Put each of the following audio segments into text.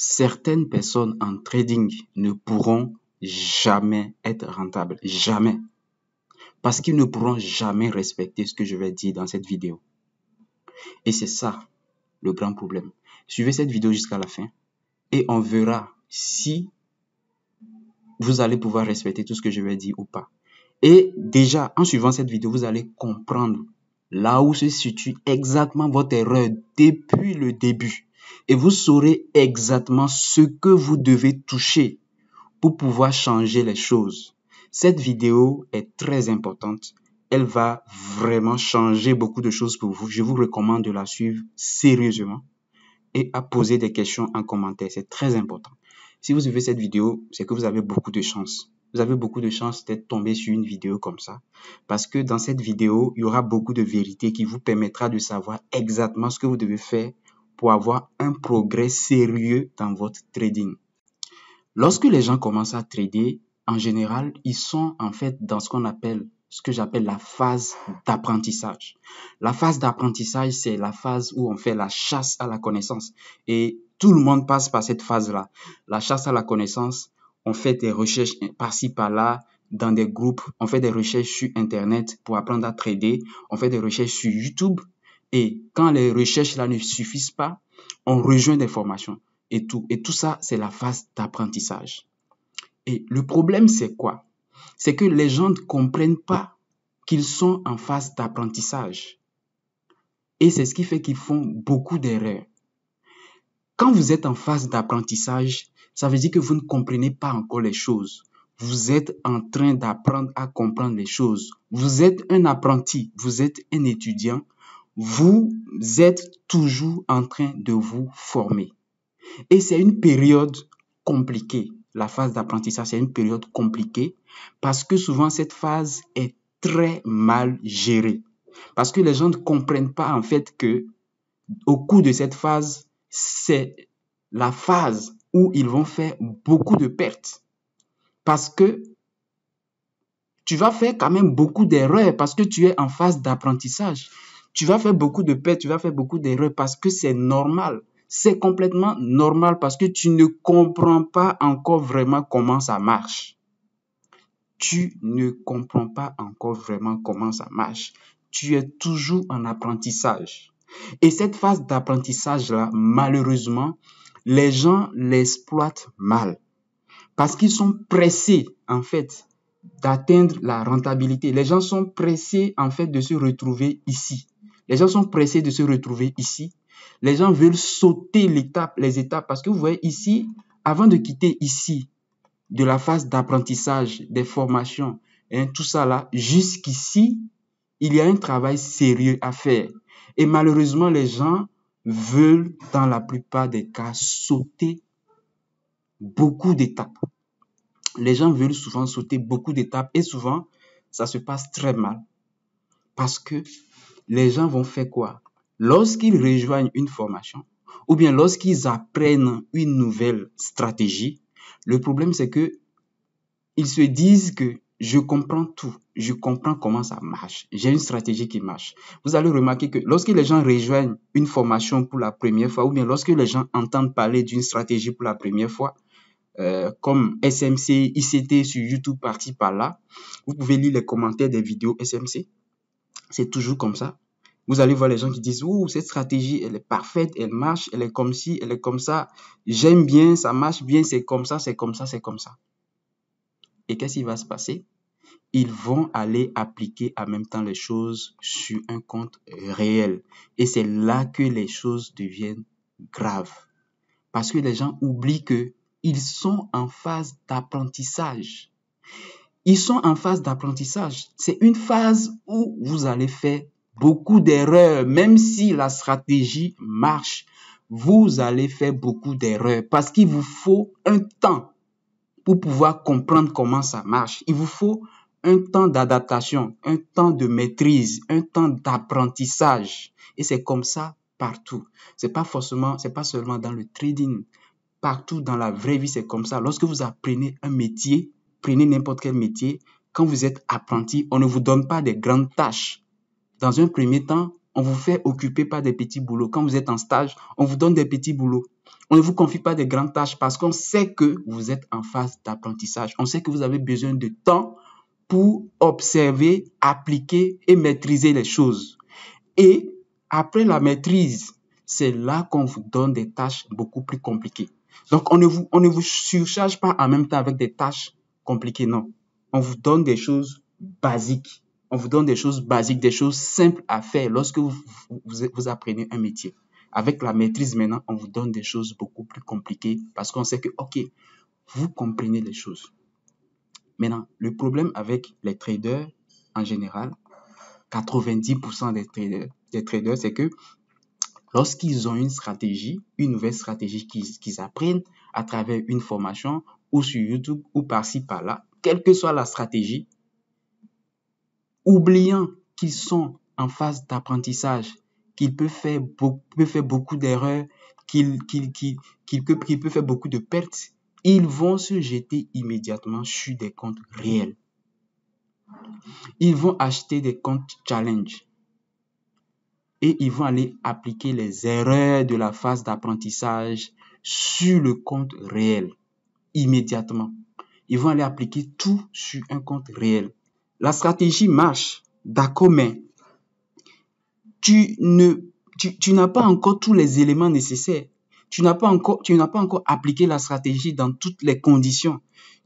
certaines personnes en trading ne pourront jamais être rentables. Jamais. Parce qu'ils ne pourront jamais respecter ce que je vais dire dans cette vidéo. Et c'est ça le grand problème. Suivez cette vidéo jusqu'à la fin et on verra si vous allez pouvoir respecter tout ce que je vais dire ou pas. Et déjà, en suivant cette vidéo, vous allez comprendre là où se situe exactement votre erreur depuis le début et vous saurez exactement ce que vous devez toucher pour pouvoir changer les choses. Cette vidéo est très importante. Elle va vraiment changer beaucoup de choses pour vous. Je vous recommande de la suivre sérieusement et à poser des questions en commentaire. C'est très important. Si vous avez cette vidéo, c'est que vous avez beaucoup de chance. Vous avez beaucoup de chance d'être tombé sur une vidéo comme ça. Parce que dans cette vidéo, il y aura beaucoup de vérité qui vous permettra de savoir exactement ce que vous devez faire pour avoir un progrès sérieux dans votre trading. Lorsque les gens commencent à trader, en général, ils sont en fait dans ce qu'on appelle, ce que j'appelle la phase d'apprentissage. La phase d'apprentissage, c'est la phase où on fait la chasse à la connaissance. Et tout le monde passe par cette phase-là. La chasse à la connaissance, on fait des recherches par-ci, par-là, dans des groupes, on fait des recherches sur Internet pour apprendre à trader, on fait des recherches sur YouTube et quand les recherches là ne suffisent pas, on rejoint des formations et tout. Et tout ça, c'est la phase d'apprentissage. Et le problème, c'est quoi C'est que les gens ne comprennent pas qu'ils sont en phase d'apprentissage. Et c'est ce qui fait qu'ils font beaucoup d'erreurs. Quand vous êtes en phase d'apprentissage, ça veut dire que vous ne comprenez pas encore les choses. Vous êtes en train d'apprendre à comprendre les choses. Vous êtes un apprenti, vous êtes un étudiant, vous êtes toujours en train de vous former. Et c'est une période compliquée. La phase d'apprentissage, c'est une période compliquée parce que souvent cette phase est très mal gérée. Parce que les gens ne comprennent pas en fait que au cours de cette phase, c'est la phase où ils vont faire beaucoup de pertes. Parce que tu vas faire quand même beaucoup d'erreurs parce que tu es en phase d'apprentissage tu vas faire beaucoup de paix tu vas faire beaucoup d'erreurs parce que c'est normal. C'est complètement normal parce que tu ne comprends pas encore vraiment comment ça marche. Tu ne comprends pas encore vraiment comment ça marche. Tu es toujours en apprentissage. Et cette phase d'apprentissage-là, malheureusement, les gens l'exploitent mal. Parce qu'ils sont pressés, en fait, d'atteindre la rentabilité. Les gens sont pressés, en fait, de se retrouver ici. Les gens sont pressés de se retrouver ici. Les gens veulent sauter l'étape, les étapes, parce que vous voyez ici, avant de quitter ici, de la phase d'apprentissage, des formations, hein, tout ça là, jusqu'ici, il y a un travail sérieux à faire. Et malheureusement, les gens veulent, dans la plupart des cas, sauter beaucoup d'étapes. Les gens veulent souvent sauter beaucoup d'étapes et souvent, ça se passe très mal. Parce que les gens vont faire quoi Lorsqu'ils rejoignent une formation ou bien lorsqu'ils apprennent une nouvelle stratégie, le problème c'est que ils se disent que je comprends tout, je comprends comment ça marche, j'ai une stratégie qui marche. Vous allez remarquer que lorsque les gens rejoignent une formation pour la première fois, ou bien lorsque les gens entendent parler d'une stratégie pour la première fois, euh, comme SMC, ICT sur YouTube, parti par là, vous pouvez lire les commentaires des vidéos SMC, c'est toujours comme ça. Vous allez voir les gens qui disent, ouh, cette stratégie, elle est parfaite, elle marche, elle est comme ci, elle est comme ça. J'aime bien, ça marche bien, c'est comme ça, c'est comme ça, c'est comme ça. Et qu'est-ce qui va se passer Ils vont aller appliquer en même temps les choses sur un compte réel. Et c'est là que les choses deviennent graves. Parce que les gens oublient qu'ils sont en phase d'apprentissage. Ils sont en phase d'apprentissage. C'est une phase où vous allez faire beaucoup d'erreurs, même si la stratégie marche. Vous allez faire beaucoup d'erreurs parce qu'il vous faut un temps pour pouvoir comprendre comment ça marche. Il vous faut un temps d'adaptation, un temps de maîtrise, un temps d'apprentissage. Et c'est comme ça partout. C'est pas forcément, c'est pas seulement dans le trading. Partout dans la vraie vie, c'est comme ça. Lorsque vous apprenez un métier, prenez n'importe quel métier, quand vous êtes apprenti, on ne vous donne pas des grandes tâches. Dans un premier temps, on vous fait occuper par des petits boulots. Quand vous êtes en stage, on vous donne des petits boulots. On ne vous confie pas des grandes tâches parce qu'on sait que vous êtes en phase d'apprentissage. On sait que vous avez besoin de temps pour observer, appliquer et maîtriser les choses. Et après la maîtrise, c'est là qu'on vous donne des tâches beaucoup plus compliquées. Donc, on ne vous, on ne vous surcharge pas en même temps avec des tâches compliqué non. On vous donne des choses basiques. On vous donne des choses basiques, des choses simples à faire lorsque vous, vous, apprenez un métier. Avec la maîtrise maintenant, on vous donne des choses beaucoup plus compliquées parce qu'on sait que, OK, vous comprenez les choses. Maintenant, le problème avec les traders en général, 90% des traders, des traders c'est que lorsqu'ils ont une stratégie, une nouvelle stratégie qu'ils apprennent à travers une formation ou sur YouTube ou par-ci, par-là, quelle que soit la stratégie, oubliant qu'ils sont en phase d'apprentissage, qu'ils peuvent faire, beaucoup d'erreurs, qu'ils peuvent faire beaucoup de pertes, ils vont se jeter immédiatement sur des comptes réels. Ils vont acheter des comptes challenge et ils vont aller appliquer les erreurs de la phase d'apprentissage sur le compte réel immédiatement. Ils vont aller appliquer tout sur un compte réel. La stratégie marche, d'accord, mais tu ne, tu, n'as pas encore tous les éléments nécessaires. Tu n'as pas encore, tu n'as pas encore appliqué la stratégie dans toutes les conditions.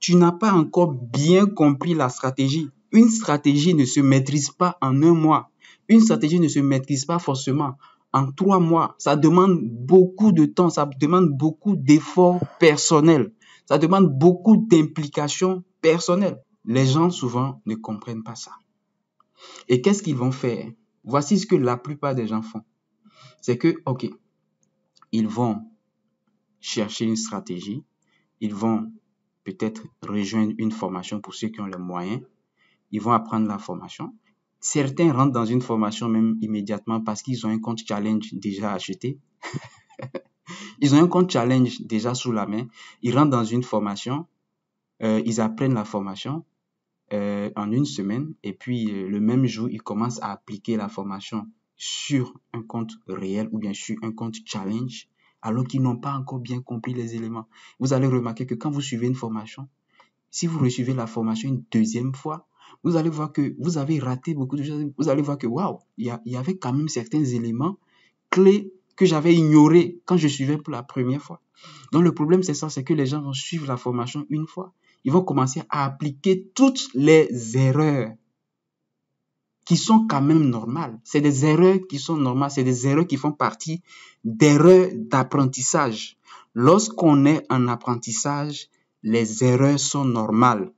Tu n'as pas encore bien compris la stratégie. Une stratégie ne se maîtrise pas en un mois. Une stratégie ne se maîtrise pas forcément en trois mois. Ça demande beaucoup de temps, ça demande beaucoup d'efforts personnels. Ça demande beaucoup d'implication personnelle. Les gens souvent ne comprennent pas ça. Et qu'est-ce qu'ils vont faire Voici ce que la plupart des gens font. C'est que, OK, ils vont chercher une stratégie, ils vont peut-être rejoindre une formation pour ceux qui ont les moyens, ils vont apprendre la formation. Certains rentrent dans une formation même immédiatement parce qu'ils ont un compte challenge déjà acheté. ils ont un compte challenge déjà sous la main. Ils rentrent dans une formation. Euh, ils apprennent la formation euh, en une semaine. Et puis, euh, le même jour, ils commencent à appliquer la formation sur un compte réel ou bien sur un compte challenge alors qu'ils n'ont pas encore bien compris les éléments. Vous allez remarquer que quand vous suivez une formation, si vous recevez la formation une deuxième fois, vous allez voir que vous avez raté beaucoup de choses. Vous allez voir que, waouh, il y, avait quand même certains éléments clés que j'avais ignoré quand je suivais pour la première fois. Donc le problème, c'est ça, c'est que les gens vont suivre la formation une fois. Ils vont commencer à appliquer toutes les erreurs qui sont quand même normales. C'est des erreurs qui sont normales, c'est des erreurs qui font partie d'erreurs d'apprentissage. Lorsqu'on est en apprentissage, les erreurs sont normales.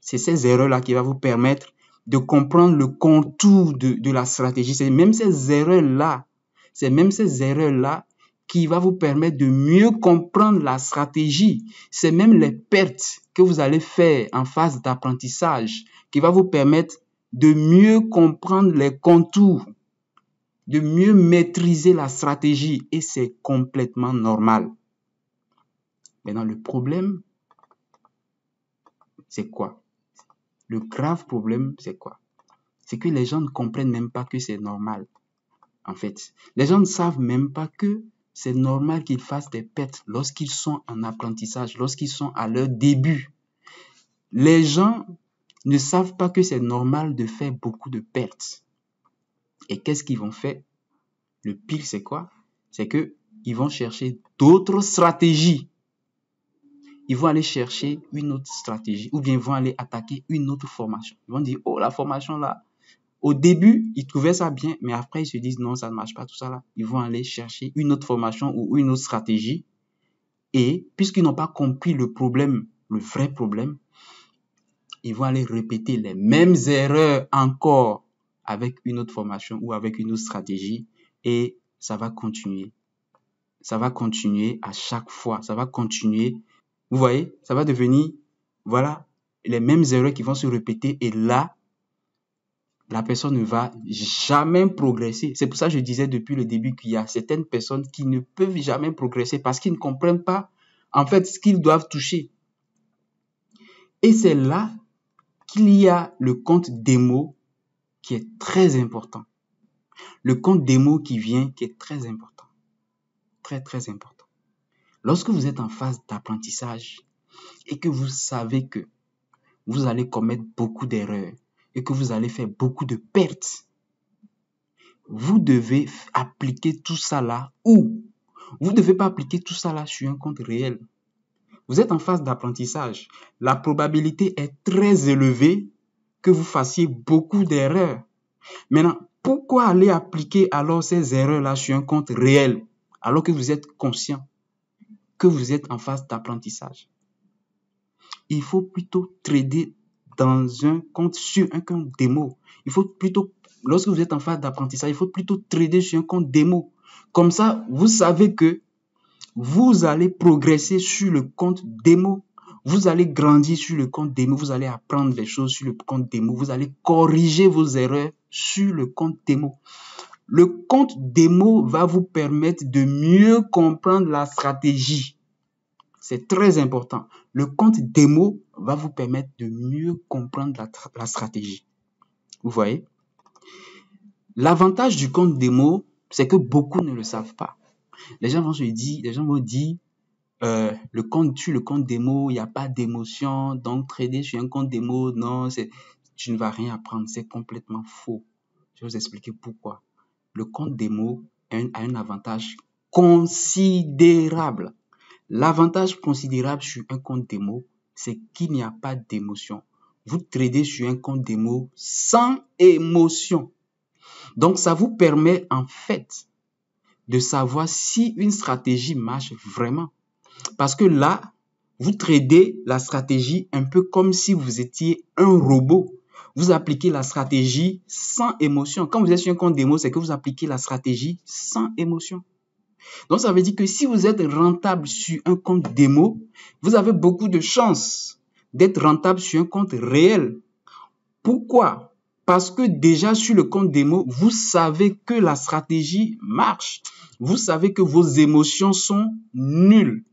C'est ces erreurs-là qui vont vous permettre de comprendre le contour de, de la stratégie. C'est même ces erreurs-là c'est même ces erreurs-là qui va vous permettre de mieux comprendre la stratégie. C'est même les pertes que vous allez faire en phase d'apprentissage qui va vous permettre de mieux comprendre les contours, de mieux maîtriser la stratégie et c'est complètement normal. Maintenant, le problème, c'est quoi Le grave problème, c'est quoi C'est que les gens ne comprennent même pas que c'est normal en fait. Les gens ne savent même pas que c'est normal qu'ils fassent des pertes lorsqu'ils sont en apprentissage, lorsqu'ils sont à leur début. Les gens ne savent pas que c'est normal de faire beaucoup de pertes. Et qu'est-ce qu'ils vont faire Le pire, c'est quoi C'est que ils vont chercher d'autres stratégies. Ils vont aller chercher une autre stratégie ou bien ils vont aller attaquer une autre formation. Ils vont dire, oh, la formation là, au début, ils trouvaient ça bien, mais après, ils se disent non, ça ne marche pas, tout ça là. Ils vont aller chercher une autre formation ou une autre stratégie. Et puisqu'ils n'ont pas compris le problème, le vrai problème, ils vont aller répéter les mêmes erreurs encore avec une autre formation ou avec une autre stratégie. Et ça va continuer. Ça va continuer à chaque fois. Ça va continuer. Vous voyez, ça va devenir, voilà, les mêmes erreurs qui vont se répéter. Et là, la personne ne va jamais progresser. C'est pour ça que je disais depuis le début qu'il y a certaines personnes qui ne peuvent jamais progresser parce qu'ils ne comprennent pas en fait ce qu'ils doivent toucher. Et c'est là qu'il y a le compte démo qui est très important. Le compte démo qui vient qui est très important. Très très important. Lorsque vous êtes en phase d'apprentissage et que vous savez que vous allez commettre beaucoup d'erreurs, et que vous allez faire beaucoup de pertes. Vous devez appliquer tout ça là où Vous ne devez pas appliquer tout ça là sur un compte réel. Vous êtes en phase d'apprentissage. La probabilité est très élevée que vous fassiez beaucoup d'erreurs. Maintenant, pourquoi aller appliquer alors ces erreurs-là sur un compte réel alors que vous êtes conscient que vous êtes en phase d'apprentissage Il faut plutôt trader dans un compte sur un compte démo. Il faut plutôt, lorsque vous êtes en phase d'apprentissage, il faut plutôt trader sur un compte démo. Comme ça, vous savez que vous allez progresser sur le compte démo. Vous allez grandir sur le compte démo. Vous allez apprendre les choses sur le compte démo. Vous allez corriger vos erreurs sur le compte démo. Le compte démo va vous permettre de mieux comprendre la stratégie c'est très important. Le compte démo va vous permettre de mieux comprendre la, stratégie. Vous voyez L'avantage du compte démo, c'est que beaucoup ne le savent pas. Les gens vont se dire, les gens vont dire, euh, le compte tue le compte démo, il n'y a pas d'émotion, donc trader sur un compte démo, non, tu ne vas rien apprendre, c'est complètement faux. Je vais vous expliquer pourquoi. Le compte démo a un avantage considérable. L'avantage considérable sur un compte démo, c'est qu'il n'y a pas d'émotion. Vous tradez sur un compte démo sans émotion. Donc, ça vous permet en fait de savoir si une stratégie marche vraiment. Parce que là, vous tradez la stratégie un peu comme si vous étiez un robot. Vous appliquez la stratégie sans émotion. Quand vous êtes sur un compte démo, c'est que vous appliquez la stratégie sans émotion. Donc, ça veut dire que si vous êtes rentable sur un compte démo, vous avez beaucoup de chances d'être rentable sur un compte réel. Pourquoi Parce que déjà sur le compte démo, vous savez que la stratégie marche. Vous savez que vos émotions sont nulles.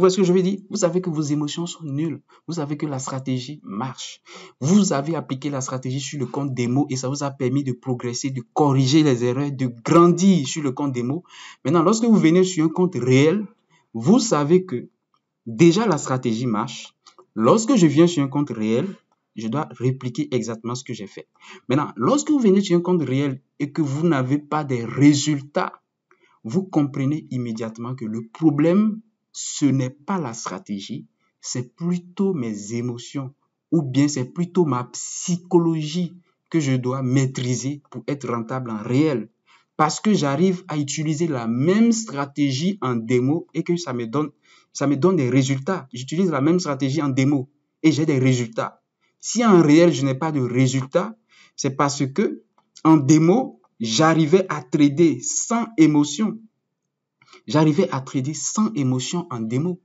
Vous voyez ce que je veux dire Vous savez que vos émotions sont nulles. Vous savez que la stratégie marche. Vous avez appliqué la stratégie sur le compte des mots et ça vous a permis de progresser, de corriger les erreurs, de grandir sur le compte des mots. Maintenant, lorsque vous venez sur un compte réel, vous savez que déjà la stratégie marche. Lorsque je viens sur un compte réel, je dois répliquer exactement ce que j'ai fait. Maintenant, lorsque vous venez sur un compte réel et que vous n'avez pas des résultats, vous comprenez immédiatement que le problème ce n'est pas la stratégie, c'est plutôt mes émotions ou bien c'est plutôt ma psychologie que je dois maîtriser pour être rentable en réel. Parce que j'arrive à utiliser la même stratégie en démo et que ça me donne, ça me donne des résultats. J'utilise la même stratégie en démo et j'ai des résultats. Si en réel, je n'ai pas de résultats, c'est parce que en démo, j'arrivais à trader sans émotion j'arrivais à trader sans émotion en démo.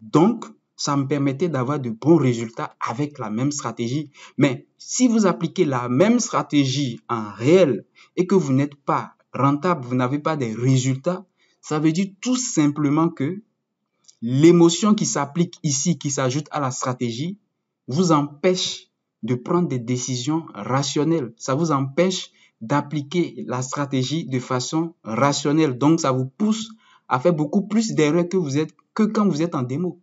Donc, ça me permettait d'avoir de bons résultats avec la même stratégie. Mais si vous appliquez la même stratégie en réel et que vous n'êtes pas rentable, vous n'avez pas des résultats, ça veut dire tout simplement que l'émotion qui s'applique ici, qui s'ajoute à la stratégie, vous empêche de prendre des décisions rationnelles. Ça vous empêche d'appliquer la stratégie de façon rationnelle. Donc, ça vous pousse à faire beaucoup plus d'erreurs que vous êtes que quand vous êtes en démo.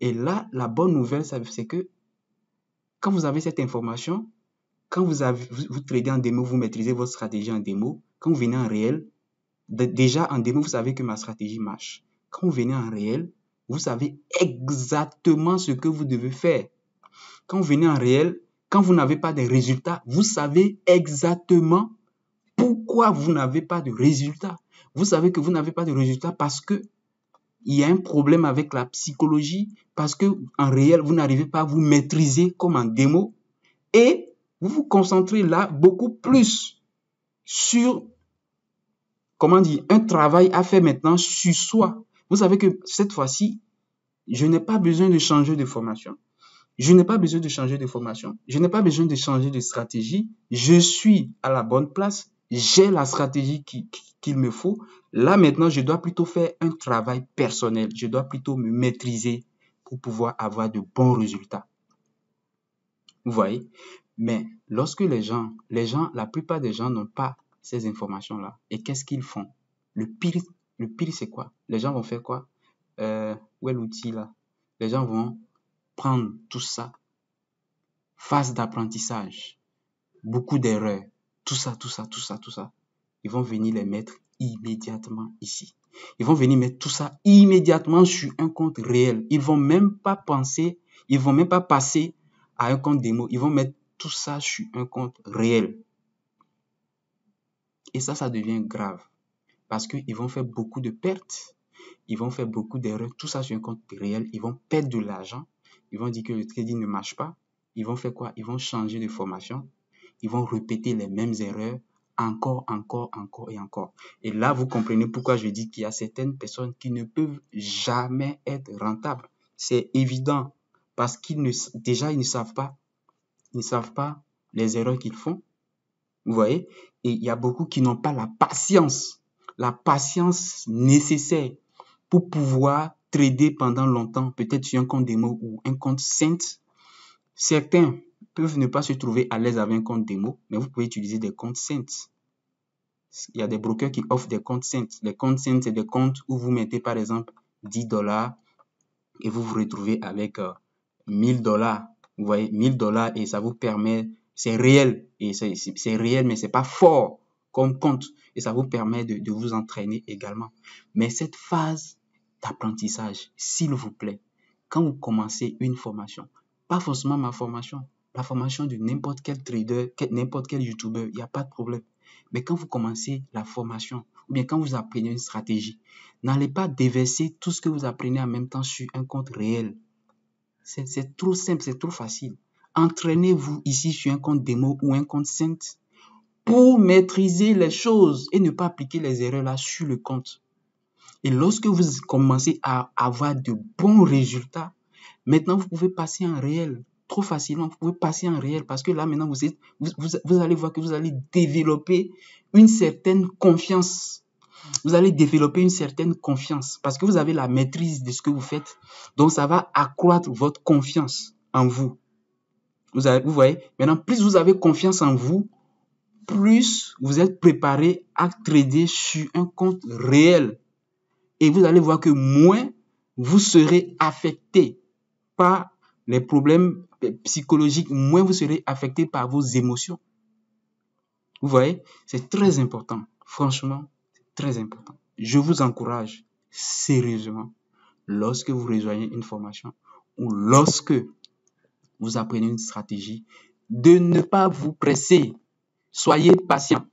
Et là, la bonne nouvelle, c'est que quand vous avez cette information, quand vous, avez, vous, tradez en démo, vous maîtrisez votre stratégie en démo. Quand vous venez en réel, déjà en démo, vous savez que ma stratégie marche. Quand vous venez en réel, vous savez exactement ce que vous devez faire. Quand vous venez en réel, quand vous n'avez pas de résultats, vous savez exactement pourquoi vous n'avez pas de résultats. Vous savez que vous n'avez pas de résultats parce que il y a un problème avec la psychologie, parce que en réel, vous n'arrivez pas à vous maîtriser comme en démo. Et vous vous concentrez là beaucoup plus sur, comment dire, un travail à faire maintenant sur soi. Vous savez que cette fois-ci, je n'ai pas besoin de changer de formation. Je n'ai pas besoin de changer de formation. Je n'ai pas besoin de changer de stratégie. Je suis à la bonne place. J'ai la stratégie qu'il me faut. Là maintenant, je dois plutôt faire un travail personnel. Je dois plutôt me maîtriser pour pouvoir avoir de bons résultats. Vous voyez Mais lorsque les gens, les gens, la plupart des gens n'ont pas ces informations-là. Et qu'est-ce qu'ils font Le pire, le pire c'est quoi Les gens vont faire quoi euh, Où est l'outil là Les gens vont prendre tout ça. Phase d'apprentissage, beaucoup d'erreurs, tout ça, tout ça, tout ça, tout ça. Ils vont venir les mettre immédiatement ici. Ils vont venir mettre tout ça immédiatement sur un compte réel. Ils vont même pas penser, ils vont même pas passer à un compte démo. Ils vont mettre tout ça sur un compte réel. Et ça, ça devient grave. Parce qu'ils vont faire beaucoup de pertes. Ils vont faire beaucoup d'erreurs. Tout ça sur un compte réel. Ils vont perdre de l'argent ils vont dire que le trading ne marche pas. Ils vont faire quoi Ils vont changer de formation. Ils vont répéter les mêmes erreurs encore, encore, encore et encore. Et là, vous comprenez pourquoi je dis qu'il y a certaines personnes qui ne peuvent jamais être rentables. C'est évident parce qu'ils ne, déjà, ils ne savent pas. Ils ne savent pas les erreurs qu'ils font. Vous voyez Et il y a beaucoup qui n'ont pas la patience, la patience nécessaire pour pouvoir trader pendant longtemps, peut-être sur un compte démo ou un compte Saint. Certains peuvent ne pas se trouver à l'aise avec un compte démo, mais vous pouvez utiliser des comptes cent. Il y a des brokers qui offrent des comptes cent. Les comptes cent, c'est des comptes où vous mettez par exemple 10 dollars et vous vous retrouvez avec 1000 euh, dollars. Vous voyez, 1000 dollars et ça vous permet, c'est réel, et c'est réel, mais c'est pas fort comme compte et ça vous permet de, de vous entraîner également. Mais cette phase Apprentissage, s'il vous plaît. Quand vous commencez une formation, pas forcément ma formation, la formation de n'importe quel trader, n'importe quel youtubeur, il n'y a pas de problème. Mais quand vous commencez la formation, ou bien quand vous apprenez une stratégie, n'allez pas déverser tout ce que vous apprenez en même temps sur un compte réel. C'est trop simple, c'est trop facile. Entraînez-vous ici sur un compte démo ou un compte saint pour maîtriser les choses et ne pas appliquer les erreurs là sur le compte. Et lorsque vous commencez à avoir de bons résultats, maintenant vous pouvez passer en réel trop facilement. Vous pouvez passer en réel parce que là maintenant vous êtes, allez voir que vous allez développer une certaine confiance vous allez développer une certaine confiance parce que vous avez la maîtrise de ce que vous faites. Donc, ça va accroître votre confiance en vous. vous voyez, maintenant, plus vous avez confiance en vous, plus vous êtes préparé à trader sur un compte réel. Et vous allez voir que moins vous serez affecté par les problèmes psychologiques, moins vous serez affecté par vos émotions. Vous voyez, c'est très important. Franchement, c'est très important. Je vous encourage sérieusement, lorsque vous rejoignez une formation ou lorsque vous apprenez une stratégie, de ne pas vous presser. Soyez patient.